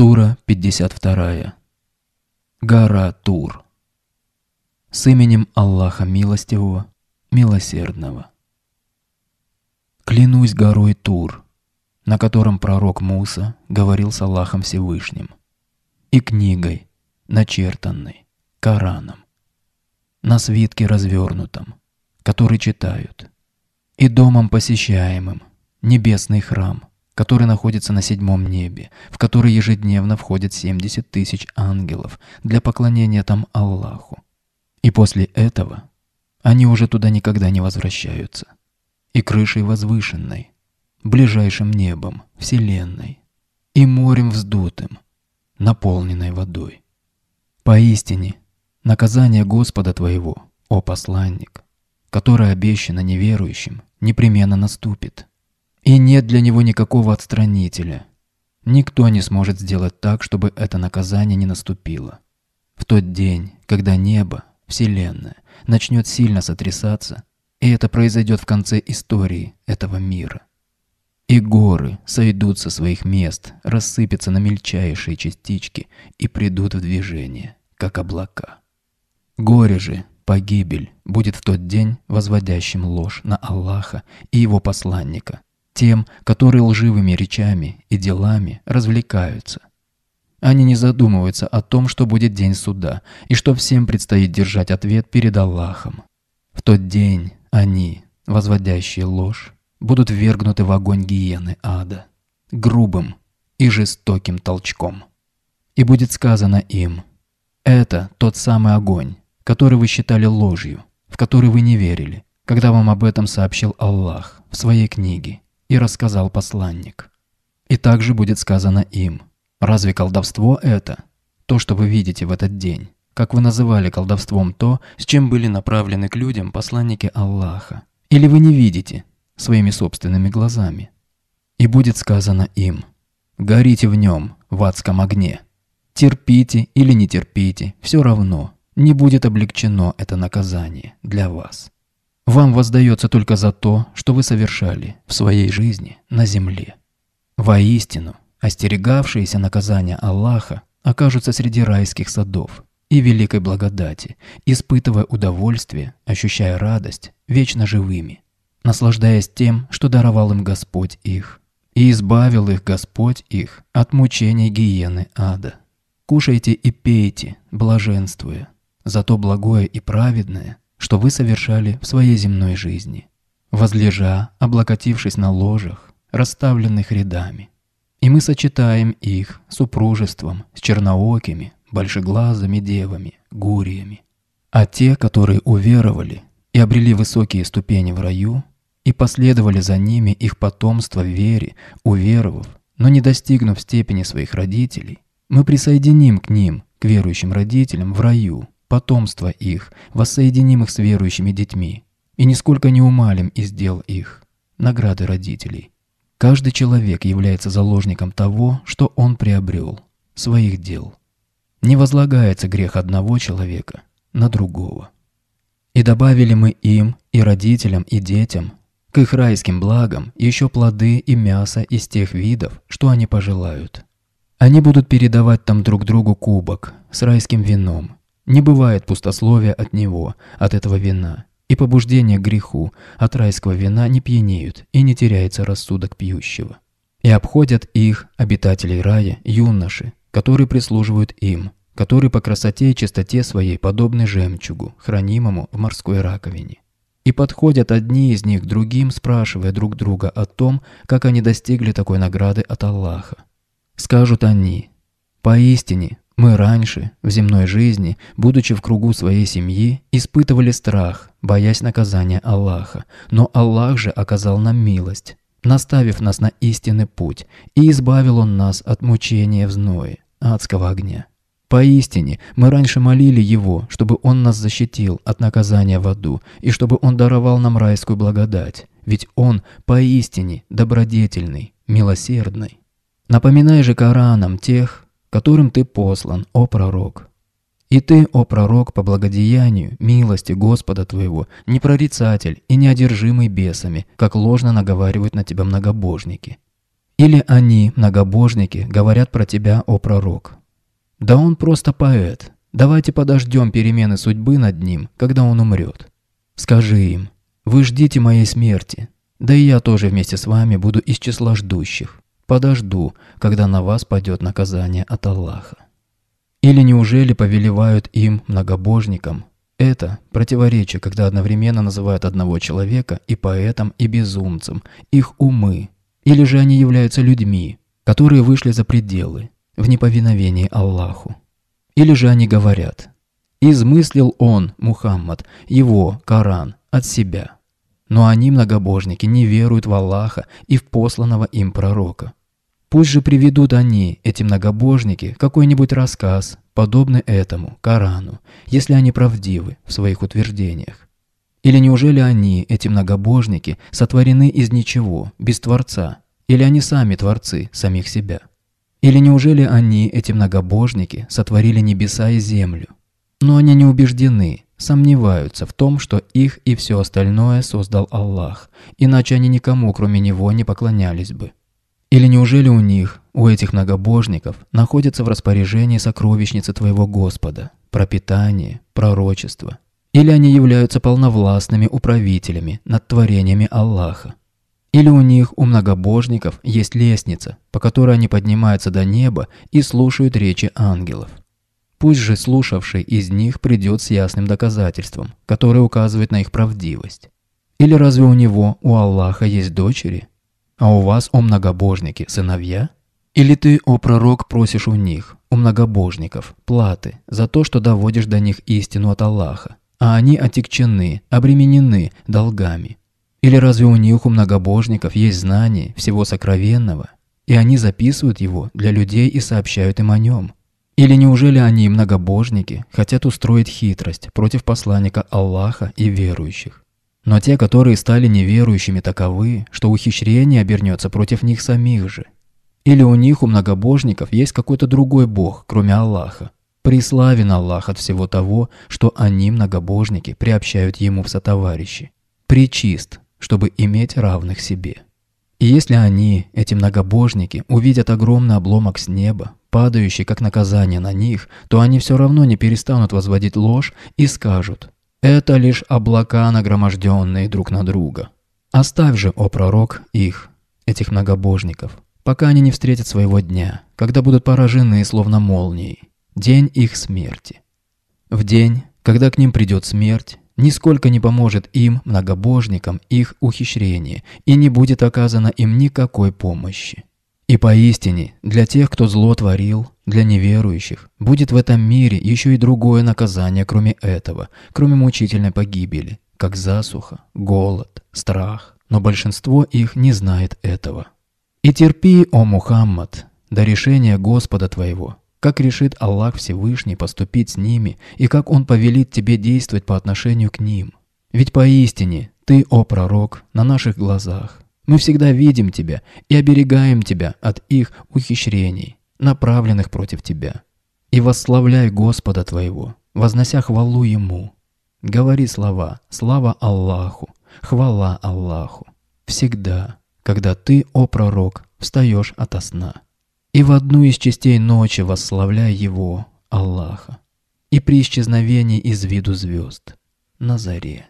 Сура 52. Гора Тур. С именем Аллаха Милостивого, Милосердного. Клянусь горой Тур, на котором пророк Муса говорил с Аллахом Всевышним, и книгой, начертанной, Кораном, на свитке развернутом, который читают, и домом посещаемым, небесный храм – который находится на седьмом небе, в который ежедневно входит 70 тысяч ангелов для поклонения там Аллаху. И после этого они уже туда никогда не возвращаются. И крышей возвышенной, ближайшим небом, вселенной, и морем вздутым, наполненной водой. Поистине, наказание Господа твоего, о посланник, которое обещано неверующим, непременно наступит – и нет для него никакого отстранителя. Никто не сможет сделать так, чтобы это наказание не наступило. В тот день, когда небо, Вселенная, начнет сильно сотрясаться, и это произойдет в конце истории этого мира. И горы сойдут со своих мест, рассыпятся на мельчайшие частички и придут в движение, как облака. Горе же, погибель, будет в тот день возводящим ложь на Аллаха и его посланника, тем, которые лживыми речами и делами развлекаются. Они не задумываются о том, что будет день суда, и что всем предстоит держать ответ перед Аллахом. В тот день они, возводящие ложь, будут ввергнуты в огонь гиены ада, грубым и жестоким толчком. И будет сказано им, «Это тот самый огонь, который вы считали ложью, в который вы не верили, когда вам об этом сообщил Аллах в своей книге и рассказал посланник. И также будет сказано им. Разве колдовство это? То, что вы видите в этот день. Как вы называли колдовством то, с чем были направлены к людям посланники Аллаха. Или вы не видите своими собственными глазами. И будет сказано им. Горите в нем, в адском огне. Терпите или не терпите, все равно. Не будет облегчено это наказание для вас. Вам воздается только за то, что вы совершали в своей жизни на земле. Воистину, остерегавшиеся наказания Аллаха окажутся среди райских садов и великой благодати, испытывая удовольствие, ощущая радость, вечно живыми, наслаждаясь тем, что даровал им Господь их, и избавил их Господь их от мучений гиены ада. Кушайте и пейте, блаженствуя, зато благое и праведное – что вы совершали в своей земной жизни, возлежа, облокотившись на ложах, расставленных рядами. И мы сочетаем их с упружеством, с черноокими, большеглазыми девами, гуриями. А те, которые уверовали и обрели высокие ступени в раю, и последовали за ними их потомство в вере, уверовав, но не достигнув степени своих родителей, мы присоединим к ним, к верующим родителям, в раю, потомства их, воссоединим их с верующими детьми, и нисколько не умалим из дел их, награды родителей. Каждый человек является заложником того, что он приобрел, своих дел. Не возлагается грех одного человека на другого. И добавили мы им, и родителям, и детям, к их райским благам, еще плоды и мясо из тех видов, что они пожелают. Они будут передавать там друг другу кубок с райским вином, не бывает пустословия от него, от этого вина. И побуждение к греху от райского вина не пьянеют, и не теряется рассудок пьющего. И обходят их, обитателей рая, юноши, которые прислуживают им, которые по красоте и чистоте своей подобны жемчугу, хранимому в морской раковине. И подходят одни из них другим, спрашивая друг друга о том, как они достигли такой награды от Аллаха. Скажут они, «Поистине, мы раньше, в земной жизни, будучи в кругу своей семьи, испытывали страх, боясь наказания Аллаха. Но Аллах же оказал нам милость, наставив нас на истинный путь, и избавил Он нас от мучения в зное, адского огня. Поистине, мы раньше молили Его, чтобы Он нас защитил от наказания в аду, и чтобы Он даровал нам райскую благодать, ведь Он поистине добродетельный, милосердный. Напоминай же Кораном тех, которым ты послан, о пророк. И ты, о пророк, по благодеянию, милости Господа твоего, не прорицатель и не одержимый бесами, как ложно наговаривают на тебя многобожники. Или они, многобожники, говорят про тебя, о пророк. Да он просто поэт. Давайте подождем перемены судьбы над ним, когда он умрет. Скажи им, вы ждите моей смерти, да и я тоже вместе с вами буду из числа ждущих. Подожду, когда на вас падет наказание от Аллаха. Или неужели повелевают им, многобожникам, это противоречие, когда одновременно называют одного человека и поэтом, и безумцем, их умы. Или же они являются людьми, которые вышли за пределы, в неповиновении Аллаху. Или же они говорят «Измыслил он, Мухаммад, его, Коран, от себя». Но они, многобожники, не веруют в Аллаха и в посланного им пророка. Пусть же приведут они, эти многобожники, какой-нибудь рассказ, подобный этому, Корану, если они правдивы в своих утверждениях. Или неужели они, эти многобожники, сотворены из ничего, без Творца? Или они сами Творцы самих себя? Или неужели они, эти многобожники, сотворили небеса и землю? Но они не убеждены, сомневаются в том, что их и все остальное создал Аллах, иначе они никому, кроме Него, не поклонялись бы. Или неужели у них, у этих многобожников, находится в распоряжении сокровищницы твоего Господа, пропитание, пророчество? Или они являются полновластными управителями над творениями Аллаха? Или у них, у многобожников, есть лестница, по которой они поднимаются до неба и слушают речи ангелов? Пусть же слушавший из них придет с ясным доказательством, которое указывает на их правдивость. Или разве у него, у Аллаха, есть дочери, а у вас, о многобожники, сыновья? Или ты, о пророк, просишь у них, у многобожников, платы за то, что доводишь до них истину от Аллаха, а они отекчены, обременены долгами? Или разве у них, у многобожников, есть знание всего сокровенного, и они записывают его для людей и сообщают им о нем? Или неужели они, многобожники, хотят устроить хитрость против посланника Аллаха и верующих? Но те, которые стали неверующими, таковы, что ухищрение обернется против них самих же. Или у них, у многобожников, есть какой-то другой бог, кроме Аллаха. Преславен Аллах от всего того, что они, многобожники, приобщают ему в сотоварищи. Причист, чтобы иметь равных себе. И если они, эти многобожники, увидят огромный обломок с неба, падающий как наказание на них, то они все равно не перестанут возводить ложь и скажут – это лишь облака, нагроможденные друг на друга. Оставь же, о пророк, их, этих многобожников, пока они не встретят своего дня, когда будут поражены словно молнией, день их смерти. В день, когда к ним придет смерть, нисколько не поможет им, многобожникам, их ухищрение, и не будет оказано им никакой помощи. И поистине, для тех, кто зло творил, для неверующих, будет в этом мире еще и другое наказание, кроме этого, кроме мучительной погибели, как засуха, голод, страх. Но большинство их не знает этого. «И терпи, о Мухаммад, до решения Господа твоего, как решит Аллах Всевышний поступить с ними и как Он повелит тебе действовать по отношению к ним. Ведь поистине ты, о пророк, на наших глазах, мы всегда видим тебя и оберегаем тебя от их ухищрений, направленных против тебя. И восславляй Господа твоего, вознося хвалу Ему. Говори слова «Слава Аллаху», «Хвала Аллаху». Всегда, когда ты, о пророк, встаешь ото сна. И в одну из частей ночи восславляй Его, Аллаха. И при исчезновении из виду звезд, на заре.